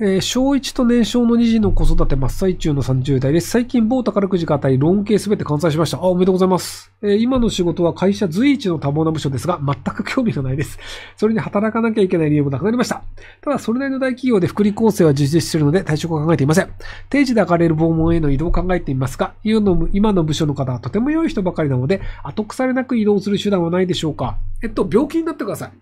えー、小1と年少の2児の子育て真っ最中の30代です。最近某宝くじが当たり、ローン系すべて完済しました。あ、おめでとうございます。えー、今の仕事は会社随一の多忙な部署ですが、全く興味がないです。それに働かなきゃいけない理由もなくなりました。ただ、それなりの大企業で福利厚生は充実しているので、退職は考えていません。定時で上がれる訪問への移動を考えていますが、今の今の部署の方はとても良い人ばかりなので、後腐れなく移動する手段はないでしょうか。えっと、病気になってください。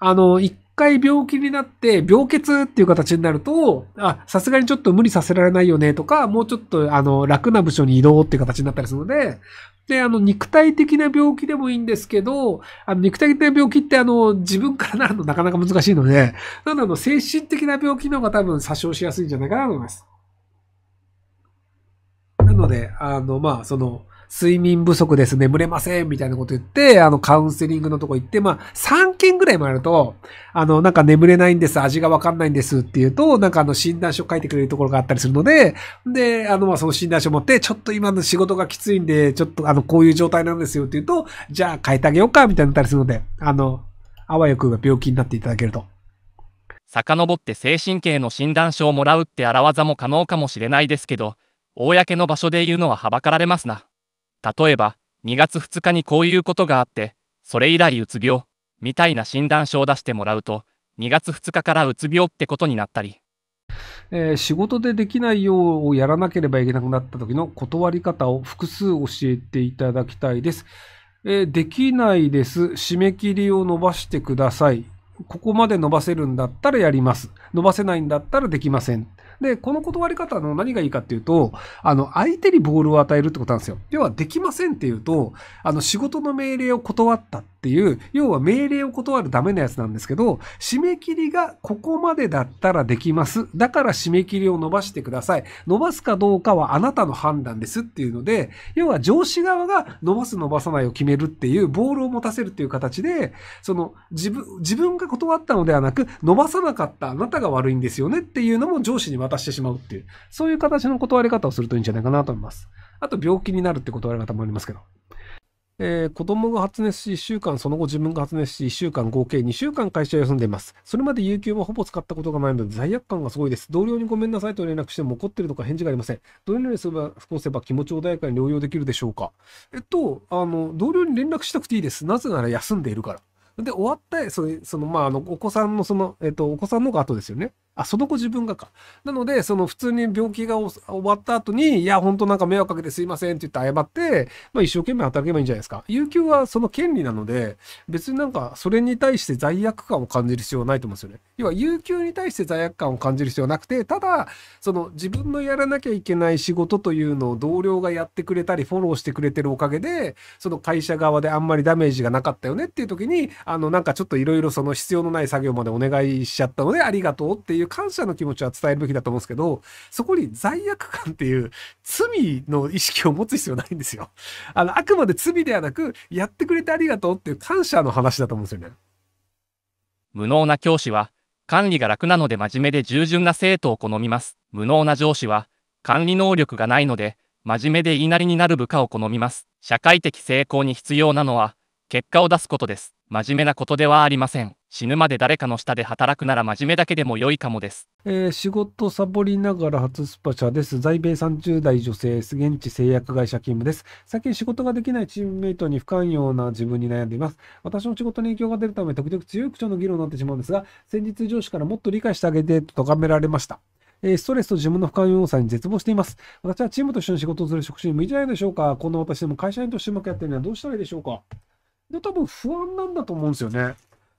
あの、一回病気になって病欠っていう形になると、あ、さすがにちょっと無理させられないよねとか、もうちょっとあの楽な部署に移動っていう形になったりするので、で、あの、肉体的な病気でもいいんですけど、あの、肉体的な病気ってあの、自分からなるのなかなか難しいので、なので、精神的な病気の方が多分殺傷しやすいんじゃないかなと思います。なので、あの、まあ、その、睡眠不足です、眠れません、みたいなこと言って、あの、カウンセリングのとこ行って、まあ、3件ぐらいもあると、あの、なんか眠れないんです、味がわかんないんですっていうと、なんかあの、診断書書いてくれるところがあったりするので、で、あの、まあ、その診断書持って、ちょっと今の仕事がきついんで、ちょっとあの、こういう状態なんですよっていうと、じゃあ変えてあげようか、みたいになったりするので、あの、あわよくが病気になっていただけると。遡って精神系の診断書をもらうって荒技も可能かもしれないですけど、公の場所で言うのははばかられますな。例えば、2月2日にこういうことがあって、それ以来うつ病、みたいな診断書を出してもらうと、2月2日からうつ病ってことになったり。えー、仕事でできないようをやらなければいけなくなった時の断り方を複数教えていただきたいです。えー、できないです。締め切りを伸ばしてください。ここまで伸ばせるんだったらやります。伸ばせないんだったらできません。で、この断り方の何がいいかっていうと、あの、相手にボールを与えるってことなんですよ。要は、できませんっていうと、あの、仕事の命令を断ったってっていう、要は命令を断るダメなやつなんですけど、締め切りがここまでだったらできます。だから締め切りを伸ばしてください。伸ばすかどうかはあなたの判断ですっていうので、要は上司側が伸ばす伸ばさないを決めるっていう、ボールを持たせるっていう形で、その自分、自分が断ったのではなく、伸ばさなかったあなたが悪いんですよねっていうのも上司に渡してしまうっていう、そういう形の断り方をするといいんじゃないかなと思います。あと病気になるって断り方もありますけど。えー、子供が発熱し1週間、その後自分が発熱し1週間、合計2週間会社休んでいます。それまで有給もほぼ使ったことがないので罪悪感がすごいです。同僚にごめんなさいと連絡しても怒ってるとか返事がありません。どのように過ごせば気持ち穏やかに療養できるでしょうかえっと、あの、同僚に連絡したくていいです。なぜなら休んでいるから。で、終わった、その、そのまあ、あの、お子さんの、その、えっと、お子さんのが後ですよね。あ、その子自分がか。なので、その普通に病気が終わった後に、いや、本当なんか迷惑かけてすいませんって言って謝って、まあ一生懸命働けばいいんじゃないですか。有給はその権利なので、別になんかそれに対して罪悪感を感じる必要はないと思うんですよね。要は、有給に対して罪悪感を感じる必要はなくて、ただ、その自分のやらなきゃいけない仕事というのを同僚がやってくれたり、フォローしてくれてるおかげで、その会社側であんまりダメージがなかったよねっていう時に、あの、なんかちょっといろいろその必要のない作業までお願いしちゃったので、ありがとうっていうう感謝の気持ちは伝えるべきだと思うんですけど、そこに罪悪感っていう罪の意識を持つ必要ないんですよ。あの、あくまで罪ではなく、やってくれてありがとうっていう感謝の話だと思うんですよね。無能な教師は、管理が楽なので真面目で従順な生徒を好みます。無能な上司は、管理能力がないので、真面目で言いなりになる部下を好みます。社会的成功に必要なのは、結果を出すことです。真面目なことではありません。死ぬまで誰かの下で働くなら真面目だけでも良いかもです。えー、仕事サボりながら初スパチャです。在米30代女性、現地製薬会社勤務です。最近仕事ができないチームメイトに不寛容な自分に悩んでいます。私の仕事に影響が出るため、時々強い口調の議論になってしまうんですが、先日上司からもっと理解してあげてと咎められました。えストレスと自分の不寛容さに絶望しています。私はチームと一緒に仕事をする職種に向いてないでしょうかこの私でも会社員としてうまくやってるにはどうしたらいいでしょうかで、多分不安なんだと思うんですよね。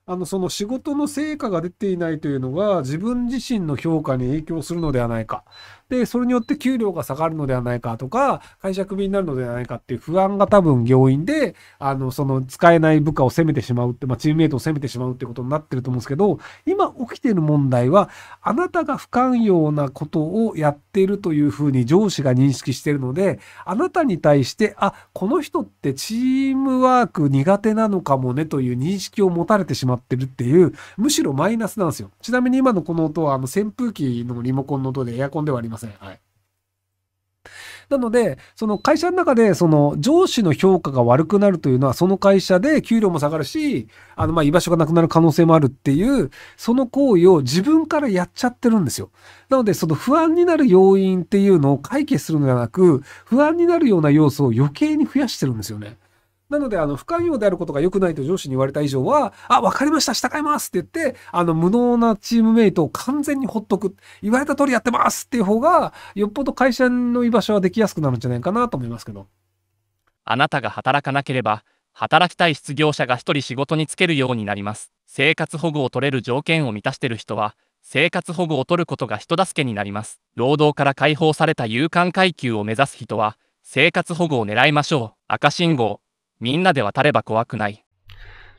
あの、その仕事の成果が出ていないというのが自分自身の評価に影響するのではないか。で、それによって給料が下がるのではないかとか、会社クビになるのではないかっていう不安が多分要因で、あの、その使えない部下を責めてしまうって、まあ、チームメイトを責めてしまうってことになってると思うんですけど、今起きてる問題は、あなたが不寛容なことをやってっているというふうに上司が認識しているので、あなたに対して、あ、この人ってチームワーク苦手なのかもねという認識を持たれてしまってるっていう、むしろマイナスなんですよ。ちなみに今のこの音は、あの、扇風機のリモコンの音でエアコンではありません。はい。なので、その会社の中で、その上司の評価が悪くなるというのは、その会社で給料も下がるし、あの、ま、居場所がなくなる可能性もあるっていう、その行為を自分からやっちゃってるんですよ。なので、その不安になる要因っていうのを解決するのではなく、不安になるような要素を余計に増やしてるんですよね。なので、あの、不寛容であることが良くないと上司に言われた以上は、あ、わかりました、従いますって言って、あの、無能なチームメイトを完全にほっとく、言われた通りやってますっていう方が、よっぽど会社の居場所はできやすくなるんじゃないかなと思いますけど。あなたが働かなければ、働きたい失業者が一人仕事に就けるようになります。生活保護を取れる条件を満たしてる人は、生活保護を取ることが人助けになります。労働から解放された有敢階級を目指す人は、生活保護を狙いましょう。赤信号。みんなで渡れば怖くない。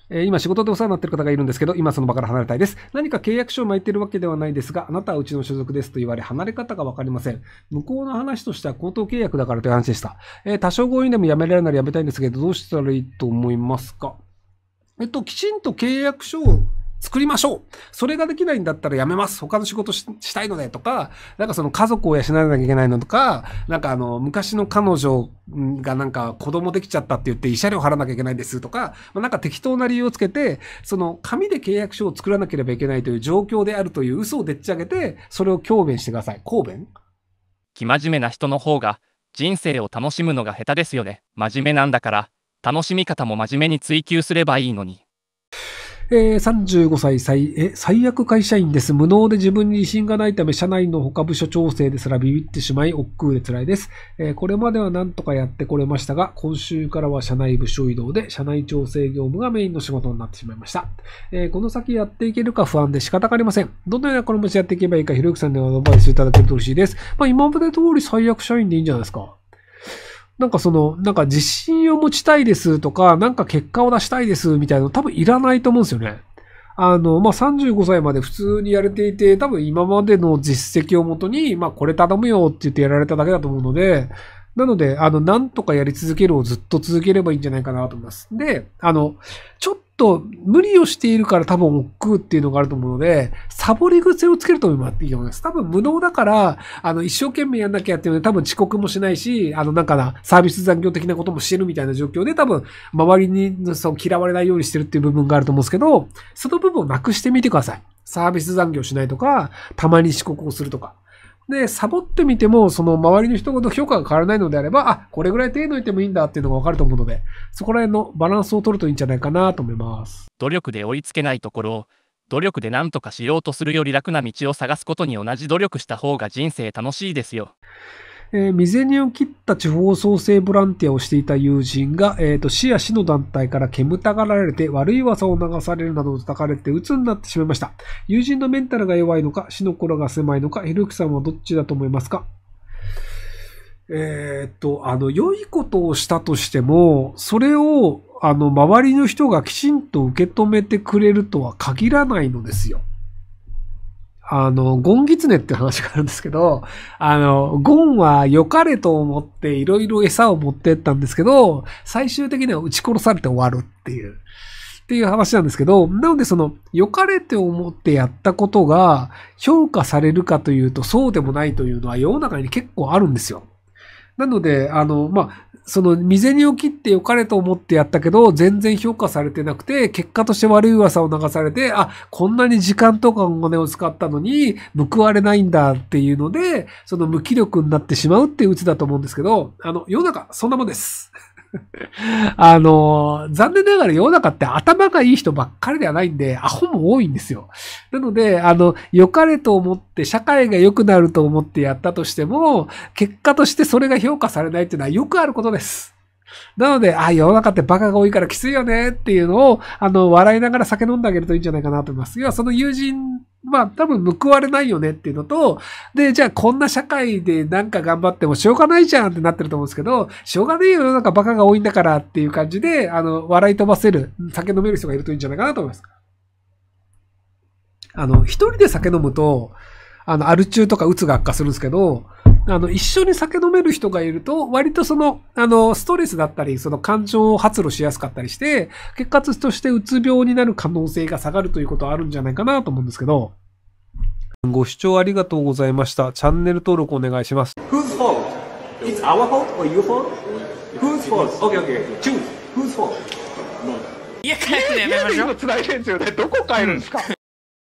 えー、今仕事でお世話になってる方がいるんですけど、今その場から離れたいです。何か契約書を巻いてるわけではないですが、あなたはうちの所属ですと言われ、離れ方がわかりません。向こうの話としては口頭契約だからという話でした。えー、多少強引でも辞められるなら辞めたいんですけど、どうしたらいいと思いますかえっと、きちんと契約書を作りましょうそれができないんだったらやめます他の仕事したいのでとか、なんかその家族を養わなきゃいけないのとか、なんかあの、昔の彼女がなんか子供できちゃったって言って慰謝料払わなきゃいけないんですとか、まあ、なんか適当な理由をつけて、その紙で契約書を作らなければいけないという状況であるという嘘をでっち上げて、それを強弁してください。公弁生真面目な人の方が人生を楽しむのが下手ですよね。真面目なんだから、楽しみ方も真面目に追求すればいいのに。えー、35歳最え最悪会社員です。無能で自分に自信がないため、社内の他部署調整ですらビビってしまい、億劫で辛いです、えー、これまでは何とかやってこれましたが、今週からは社内部署移動で、社内調整業務がメインの仕事になってしまいました。えー、この先やっていけるか不安で仕方がありません。どのようなこの持やっていけばいいか、ひろゆきさんにはアドバイスいただけると嬉しいです。まあ、今まで通り最悪社員でいいんじゃないですか。なんかその、なんか自信を持ちたいですとか、なんか結果を出したいですみたいなの多分いらないと思うんですよね。あの、まあ、35歳まで普通にやれていて、多分今までの実績をもとに、まあ、これ頼むよって言ってやられただけだと思うので、なので、あの、なんとかやり続けるをずっと続ければいいんじゃないかなと思います。で、あの、ちょっと無理をしているから多分億劫っていうのがあると思うので、サボり癖をつけると思います。多分無能だから、あの、一生懸命やんなきゃやってるので、多分遅刻もしないし、あの、なんかな、サービス残業的なこともしてるみたいな状況で、多分、周りにその嫌われないようにしてるっていう部分があると思うんですけど、その部分をなくしてみてください。サービス残業しないとか、たまに遅刻をするとか。で、サボってみても、その周りの人と評価が変わらないのであれば、あ、これぐらい手抜いてもいいんだっていうのがわかると思うので、そこら辺のバランスを取るといいんじゃないかなと思います。努力で追いつけないところを、努力で何とかしようとするより楽な道を探すことに同じ努力した方が人生楽しいですよ。えー、未然を切った地方創生ボランティアをしていた友人が、えーと、市や市の団体から煙たがられて悪い噂を流されるなど叩かれて鬱になってしまいました。友人のメンタルが弱いのか、市の心が狭いのか、ひろゆきさんはどっちだと思いますかえっ、ー、と、あの、良いことをしたとしても、それを、あの、周りの人がきちんと受け止めてくれるとは限らないのですよ。あの、ゴンギツネって話があるんですけど、あの、ゴンは良かれと思っていろいろ餌を持ってったんですけど、最終的には撃ち殺されて終わるっていう、っていう話なんですけど、なのでその、良かれと思ってやったことが評価されるかというとそうでもないというのは世の中に結構あるんですよ。なので、あの、まあ、その未然を切って良かれと思ってやったけど、全然評価されてなくて、結果として悪い噂を流されて、あ、こんなに時間とかお金を使ったのに、報われないんだっていうので、その無気力になってしまうっていううだと思うんですけど、あの、世の中、そんなもんです。あの、残念ながら世の中って頭がいい人ばっかりではないんで、アホも多いんですよ。なので、あの、良かれと思って、社会が良くなると思ってやったとしても、結果としてそれが評価されないっていうのはよくあることです。なので、あ、世の中ってバカが多いからきついよねっていうのを、あの、笑いながら酒飲んであげるといいんじゃないかなと思います。要はその友人まあ多分報われないよねっていうのと、で、じゃあこんな社会でなんか頑張ってもしょうがないじゃんってなってると思うんですけど、しょうがねえよ、世の中バカが多いんだからっていう感じで、あの、笑い飛ばせる、酒飲める人がいるといいんじゃないかなと思います。あの、一人で酒飲むと、あの、アル中とかうつが悪化するんですけど、あの、一緒に酒飲める人がいると、割とその、あの、ストレスだったり、その感情を発露しやすかったりして、結果としてうつ病になる可能性が下がるということはあるんじゃないかなと思うんですけど。ご視聴ありがとうございました。チャンネル登録お願いします。w h o s fault? It's our fault or your fault? w h o s fault? Okay, okay, okay. Choose. w h o s fault? や、帰ってやめましょう。今繋いでるんですよね。どこ帰るんですか、